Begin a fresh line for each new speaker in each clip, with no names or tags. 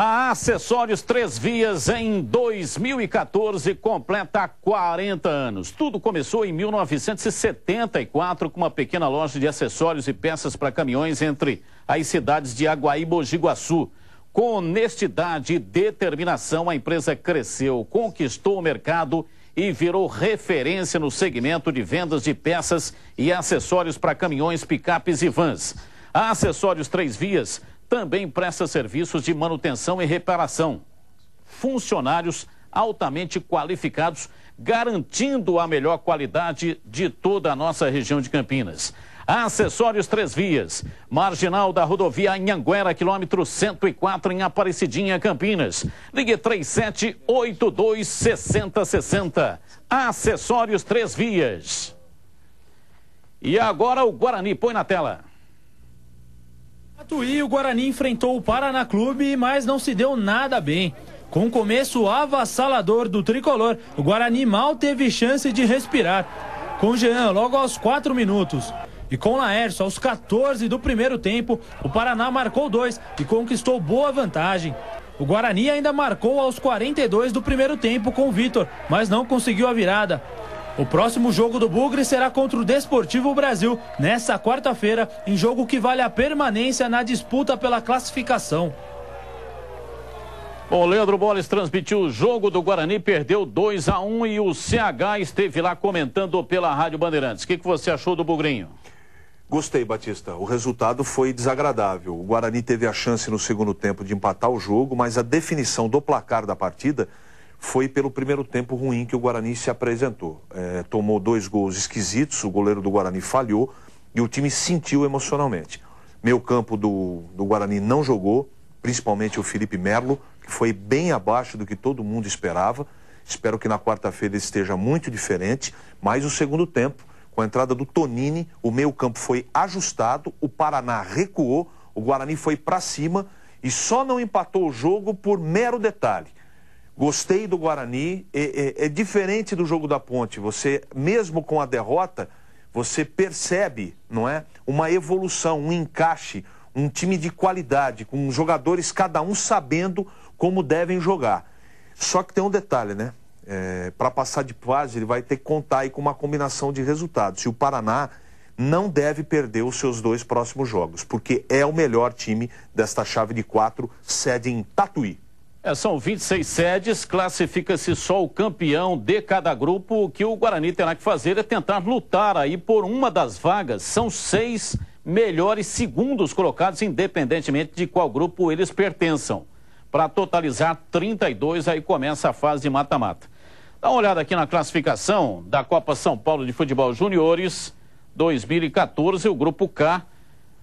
A Acessórios Três Vias, em 2014, completa 40 anos. Tudo começou em 1974, com uma pequena loja de acessórios e peças para caminhões entre as cidades de Aguaí e Bojiguaçu. Com honestidade e determinação, a empresa cresceu, conquistou o mercado e virou referência no segmento de vendas de peças e acessórios para caminhões, picapes e vans. A Acessórios Três Vias também presta serviços de manutenção e reparação. Funcionários altamente qualificados, garantindo a melhor qualidade de toda a nossa região de Campinas. Acessórios Três Vias, marginal da rodovia Anhanguera, quilômetro 104, em Aparecidinha, Campinas. Ligue 3782-6060. Acessórios Três Vias. E agora o Guarani, põe na tela. Tatuí, o Guarani enfrentou o Paraná
Clube, mas não se deu nada bem. Com o começo avassalador do tricolor, o Guarani mal teve chance de respirar. Com Jean logo aos 4 minutos. E com Laércio aos 14 do primeiro tempo, o Paraná marcou dois e conquistou boa vantagem. O Guarani ainda marcou aos 42 do primeiro tempo com o Vitor, mas não conseguiu a virada. O próximo jogo do Bugre será contra o Desportivo Brasil,
nesta quarta-feira, em jogo
que vale a permanência na disputa pela classificação.
O Leandro Boles transmitiu o jogo do Guarani, perdeu 2 a 1 e o CH esteve lá comentando pela Rádio Bandeirantes. O que, que você achou do Bugrinho?
Gostei, Batista. O resultado foi desagradável. O Guarani teve a chance no segundo tempo de empatar o jogo, mas a definição do placar da partida foi pelo primeiro tempo ruim que o Guarani se apresentou. É, tomou dois gols esquisitos, o goleiro do Guarani falhou e o time sentiu emocionalmente. Meio campo do, do Guarani não jogou, principalmente o Felipe Merlo, que foi bem abaixo do que todo mundo esperava. Espero que na quarta-feira esteja muito diferente, mas o segundo tempo, com a entrada do Tonini, o meio campo foi ajustado, o Paraná recuou, o Guarani foi para cima e só não empatou o jogo por mero detalhe Gostei do Guarani. É, é, é, diferente do jogo da Ponte. Você, mesmo com a derrota, você percebe, não é, uma evolução, um encaixe, um time de qualidade, com jogadores cada um sabendo como devem jogar. Só que tem um detalhe, né? É, Para passar de fase, ele vai ter que contar aí com uma combinação de resultados. E o Paraná não deve perder os seus dois próximos jogos, porque é o melhor time desta chave de quatro, sede em Tatuí.
É, são 26 sedes, classifica-se só o campeão de cada grupo. O que o Guarani terá que fazer é tentar lutar aí por uma das vagas. São seis melhores segundos colocados, independentemente de qual grupo eles pertençam. Para totalizar 32, aí começa a fase de mata-mata. Dá uma olhada aqui na classificação da Copa São Paulo de Futebol Júniores 2014, o grupo K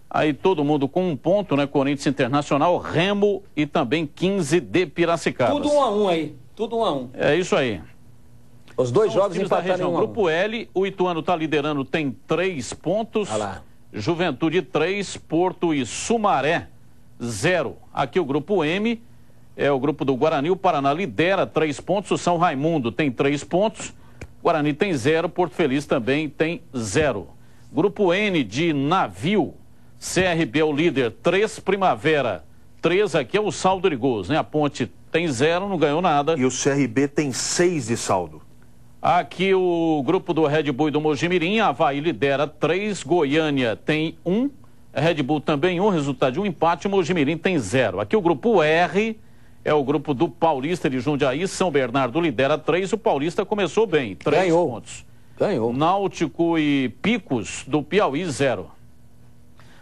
Aí todo mundo com um ponto, né? Corinthians Internacional, Remo e também 15 de Piracicaba. Tudo um a um
aí. Tudo um a um.
É isso aí. Os dois São jogos os empataram da região. Um Grupo L, o Ituano está liderando, tem três pontos. Olha lá. Juventude 3, Porto e Sumaré 0. Aqui o grupo M é o grupo do Guarani. O Paraná lidera três pontos. O São Raimundo tem três pontos. Guarani tem zero. Porto Feliz também tem zero. Grupo N de navio. CRB é o líder, 3 Primavera. 3 aqui é o saldo de gols, né? A Ponte tem zero, não ganhou nada. E o CRB tem 6 de saldo. Aqui o grupo do Red Bull e do Mojimirim, Havaí lidera 3, Goiânia tem 1, um, Red Bull também 1, um, resultado de um empate, Mojimirim tem 0. Aqui o grupo R é o grupo do Paulista de Jundiaí, São Bernardo lidera 3, o Paulista começou bem, 3 pontos. Ganhou. Náutico e Picos do Piauí, 0.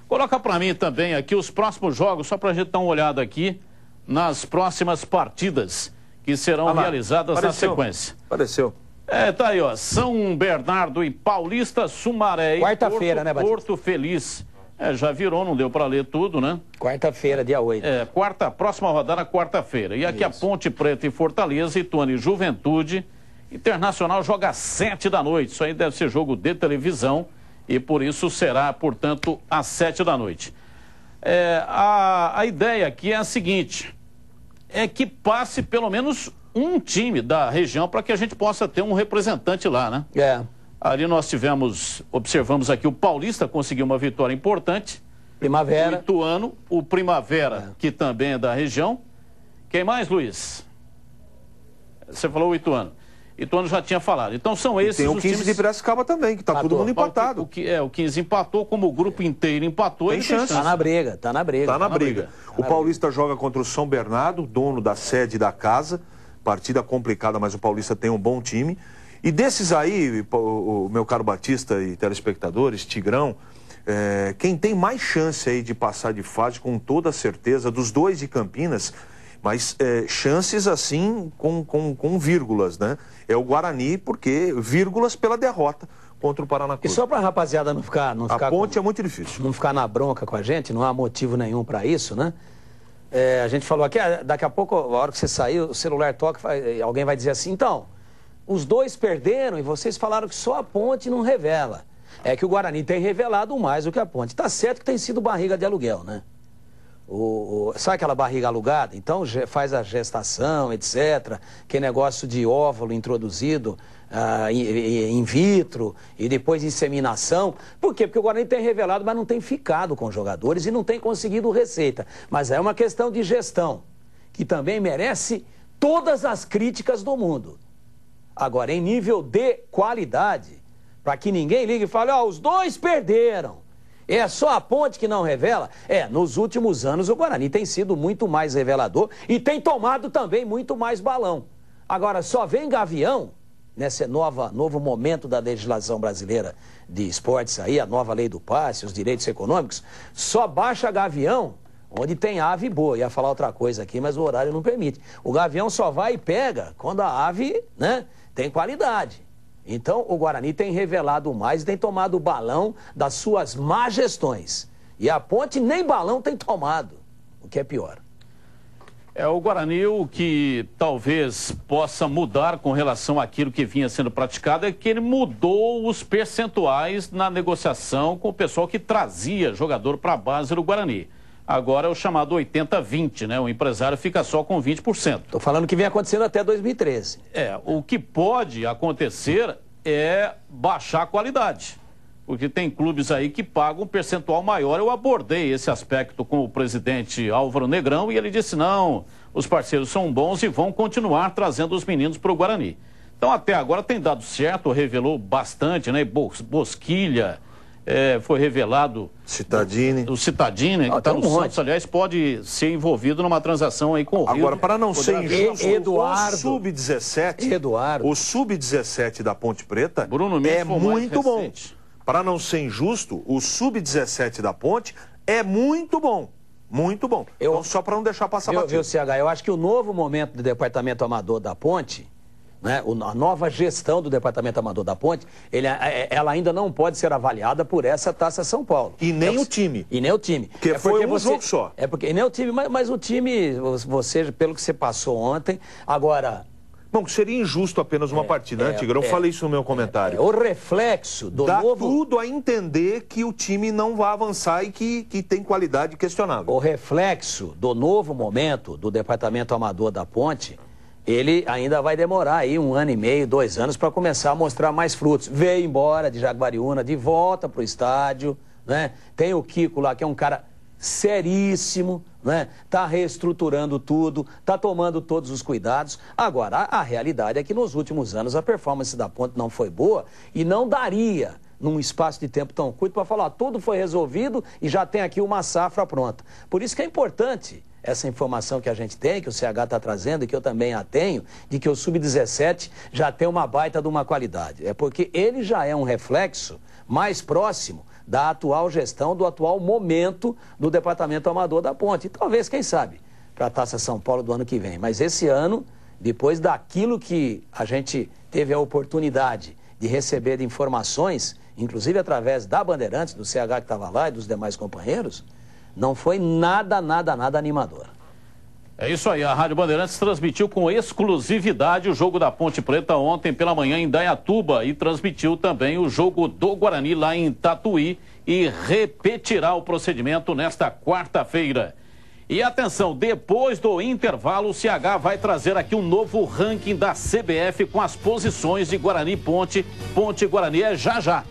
Coloca para mim também aqui os próximos jogos, só para a gente dar uma olhada aqui nas próximas partidas que serão ah, realizadas apareceu, na sequência. Apareceu. É, tá aí, ó. São Bernardo e Paulista, Sumaré Quarta-feira, né, Batista? Porto Feliz. É, já virou, não deu para ler tudo, né? Quarta-feira, dia 8. É, quarta, próxima rodada, quarta-feira. E aqui Isso. a Ponte Preta e Fortaleza, Itone Juventude. Internacional joga às sete da noite. Isso aí deve ser jogo de televisão e por isso será, portanto, às sete da noite. É, a, a ideia aqui é a seguinte: é que passe pelo menos um time da região para que a gente possa ter um representante lá, né? É. Ali nós tivemos, observamos aqui, o Paulista conseguiu uma vitória importante. Primavera. O Ituano, o Primavera, é. que também é da região. Quem mais, Luiz? Você falou o Ituano e Tono já tinha falado. Então são esses. E tem o 15 times... de Piracicaba
também, que está todo mundo empatado. O,
o, é, o 15 empatou, como o grupo inteiro empatou. Tem chance. Está na briga. está na briga. Está na, tá na, briga. briga.
o tá Paulista briga. joga contra o São Bernardo, dono da sede da casa. Partida complicada, mas o Paulista tem um bom time. E desses aí, o, o meu caro Batista e telespectadores, Tigrão, é, quem tem mais chance aí de passar de fase, com toda certeza, dos dois de Campinas mas é, chances assim com, com, com vírgulas, né? É o Guarani, porque vírgulas pela derrota contra o Paraná Clube. E só para a rapaziada não ficar... Não a ficar
ponte com, é muito difícil. Não ficar na bronca com a gente, não há motivo nenhum para isso, né? É, a gente falou aqui, ah, daqui a pouco, a hora que você sair, o celular toca, alguém vai dizer assim, então, os dois perderam e vocês falaram que só a ponte não revela. É que o Guarani tem revelado mais do que a ponte. está certo que tem sido barriga de aluguel, né? O, o, sabe aquela barriga alugada? Então faz a gestação, etc. Que negócio de óvulo introduzido uh, in, in, vitro e depois inseminação. Por quê? Porque o Guarani tem revelado, mas não tem ficado com jogadores e não tem conseguido receita. Mas é uma questão de gestão, que também merece todas as críticas do mundo. Agora, em nível de qualidade, para que ninguém ligue e fale, ó, oh, os dois perderam. É só a ponte que não revela? É, nos últimos anos o Guarani tem sido muito mais revelador e tem tomado também muito mais balão. Agora, só vem Gavião nesse nova, novo momento da legislação brasileira de esportes aí, a nova lei do passe, os direitos econômicos, só baixa Gavião onde tem ave boa. Ia falar outra coisa aqui, mas o horário não permite. O Gavião só vai e pega quando a ave né, tem qualidade. Então, o Guarani tem revelado mais, e tem tomado balão das suas más gestões. E a ponte nem balão tem tomado, o que é pior.
É o Guarani o que talvez possa mudar com relação àquilo que vinha sendo praticado é que ele mudou os percentuais na negociação com o pessoal que trazia jogador para a base do Guarani. Agora é o chamado 80-20, né? O empresário fica só com 20%.
Estou falando que vem acontecendo até 2013.
É, o que pode acontecer é baixar a qualidade. Porque tem clubes aí que pagam um percentual maior. Eu abordei esse aspecto com o presidente Álvaro Negrão e ele disse: não, os parceiros são bons e vão continuar trazendo os meninos para o Guarani. Então, até agora tem dado certo, revelou bastante, né? Bosquilha é, foi revelado. Citadini. O Citadini, ah, que está um no monte. Santos, aliás, pode ser envolvido numa transação aí com o Rio. Agora, para não ser injusto, Eduardo, o
Sub-17. Eduardo. O Sub-17 da Ponte Preta Bruno é muito bom. Para não ser injusto, o Sub-17 da Ponte é muito bom. Muito bom. Eu, então, só para não deixar passar
eu, batido. CH, eu acho que o novo momento do Departamento Amador da Ponte né? a nova gestão do Departamento Amador da Ponte, ele, é, é, ela ainda não pode ser avaliada por essa Taça São Paulo. E nem é, o time. E nem o time. Que é foi um você, jogo só. É porque, e nem o time, mas, mas o time, você, pelo que você passou ontem, agora... Bom, seria injusto apenas uma é, partida, né, é, Tigrão? É, falei
isso no meu comentário. o reflexo do Dá novo... tudo a entender que o time não vai avançar e que, que tem qualidade questionável. O reflexo do novo momento
do Departamento Amador da Ponte ele ainda vai demorar aí um ano e meio, dois anos para começar a mostrar mais frutos. Veio embora de Jaguariúna, de volta para o estádio, né? Tem o Kiko lá, que é um cara seríssimo, né? Tá reestruturando tudo, tá tomando todos os cuidados. Agora, a, a realidade é que nos últimos anos a performance da Ponte não foi boa e não daria num espaço de tempo tão curto para falar, tudo foi resolvido e já tem aqui uma safra pronta. Por isso que é importante essa informação que a gente tem, que o CH está trazendo e que eu também a tenho, de que o Sub-17 já tem uma baita de uma qualidade. É porque ele já é um reflexo mais próximo da atual gestão, do atual momento do Departamento Amador da Ponte. E talvez, quem sabe, para a Taça São Paulo do ano que vem. Mas esse ano, depois daquilo que a gente teve a oportunidade de receber informações, inclusive através da Bandeirantes, do CH que estava lá e dos demais companheiros, não foi nada, nada, nada animador.
É isso aí, a Rádio Bandeirantes transmitiu com exclusividade o jogo da Ponte Preta ontem pela manhã em Dayatuba e transmitiu também o jogo do Guarani lá em Tatuí e repetirá o procedimento nesta quarta-feira. E atenção, depois do intervalo, o CH vai trazer aqui um novo ranking da CBF com as posições de Guarani Ponte, Ponte Guarani é já já.